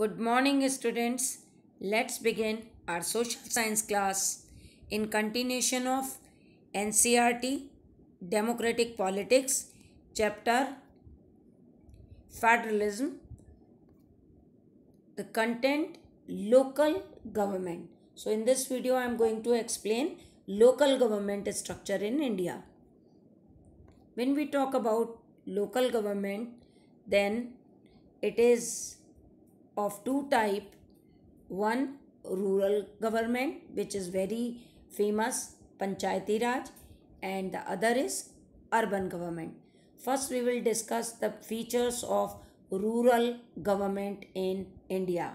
Good morning students. Let's begin our social science class in continuation of NCRT Democratic Politics chapter Federalism the content local government. So in this video I am going to explain local government structure in India. When we talk about local government then it is of two type one rural government which is very famous panchayati raj and the other is urban government first we will discuss the features of rural government in india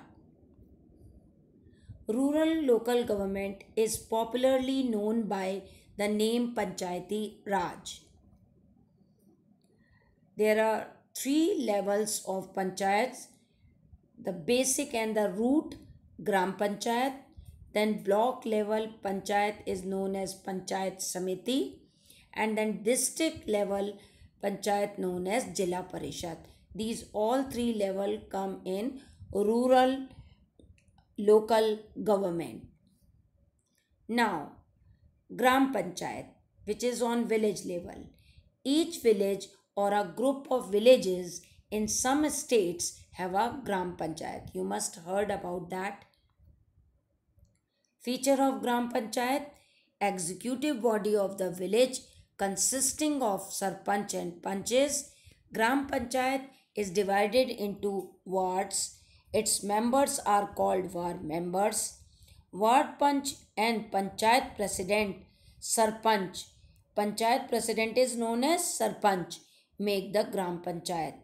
rural local government is popularly known by the name Panchayati Raj. There are three levels of panchayats the basic and the root gram panchayat then block level panchayat is known as panchayat samiti and then district level panchayat known as jila parishad these all three level come in rural local government now gram panchayat which is on village level each village or a group of villages in some states have a gram panchayat you must heard about that feature of gram panchayat executive body of the village consisting of sarpanch and panches gram panchayat is divided into wards its members are called ward members ward panch and panchayat president sarpanch panchayat president is known as sarpanch make the gram panchayat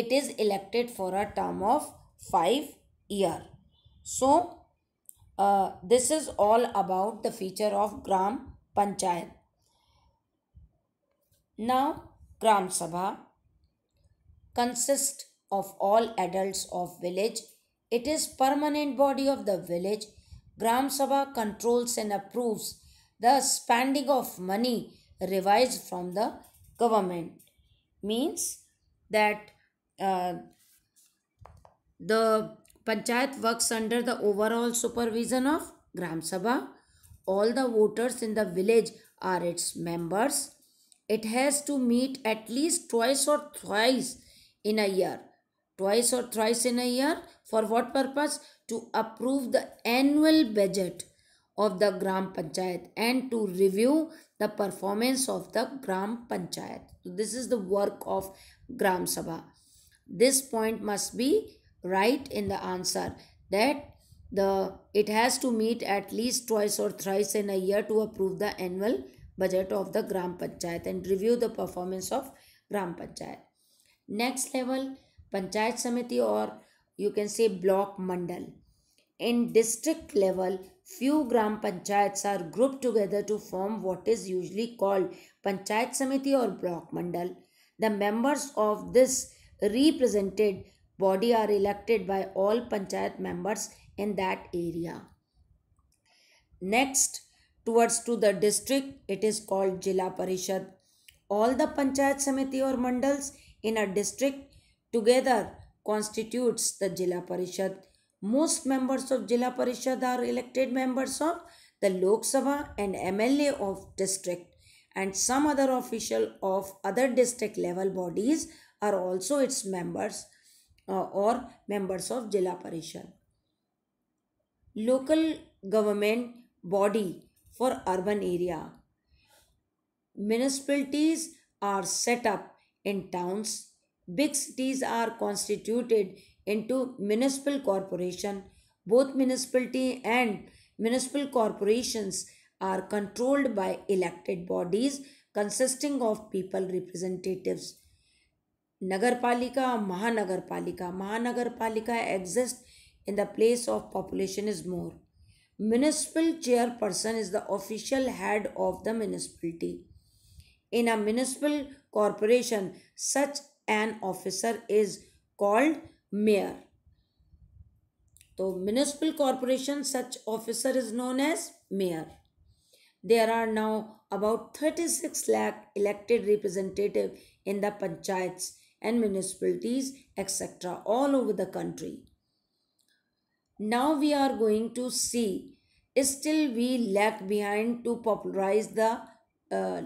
it is elected for a term of 5 year so uh, this is all about the feature of gram panchayat now gram sabha consists of all adults of village it is permanent body of the village gram sabha controls and approves the spending of money revised from the government means that uh, the panchayat works under the overall supervision of gram sabha all the voters in the village are its members it has to meet at least twice or thrice in a year twice or thrice in a year for what purpose to approve the annual budget of the gram panchayat and to review the performance of the gram panchayat so this is the work of gram sabha this point must be right in the answer that the it has to meet at least twice or thrice in a year to approve the annual budget of the gram panchayat and review the performance of gram panchayat next level panchayat samiti or you can say block mandal in district level few gram panchayats are grouped together to form what is usually called panchayat samiti or block mandal the members of this represented body are elected by all panchayat members in that area. Next, towards to the district, it is called Jila Parishad. All the Panchayat Samiti or Mandals in a district together constitutes the Jila Parishad. Most members of Jila Parishad are elected members of the Lok Sabha and MLA of district and some other official of other district level bodies are also its members uh, or members of Jala Parishad. Local government body for urban area. Municipalities are set up in towns. Big cities are constituted into municipal corporation. Both municipality and municipal corporations are controlled by elected bodies consisting of people representatives नगर पालिका महानगर पालिका महानगर पालिका exist in the place of population is more municipal chairperson is the official head of the municipality in a municipal corporation such an officer is called mayor तो municipal corporation such officer is known as mayor there are now about thirty six lakh elected representative in the panchayats and municipalities, etc., all over the country. Now we are going to see, still we lag behind to popularize the uh,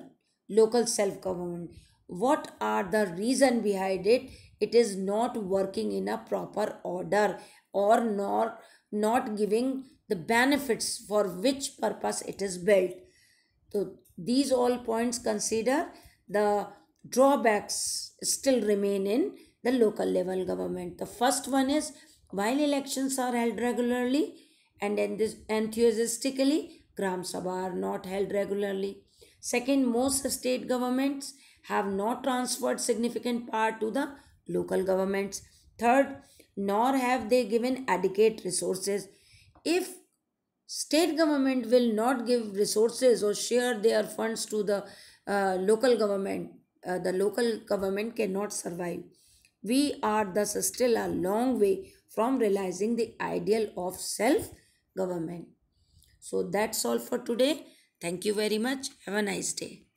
local self-government. What are the reason behind it? It is not working in a proper order or nor not giving the benefits for which purpose it is built. So these all points consider the drawbacks still remain in the local level government. The first one is while elections are held regularly and enthusiastically, Gram Sabha are not held regularly. Second, most state governments have not transferred significant power to the local governments. Third, nor have they given adequate resources. If state government will not give resources or share their funds to the uh, local government, uh, the local government cannot survive. We are thus still a long way from realizing the ideal of self government. So that's all for today. Thank you very much. Have a nice day.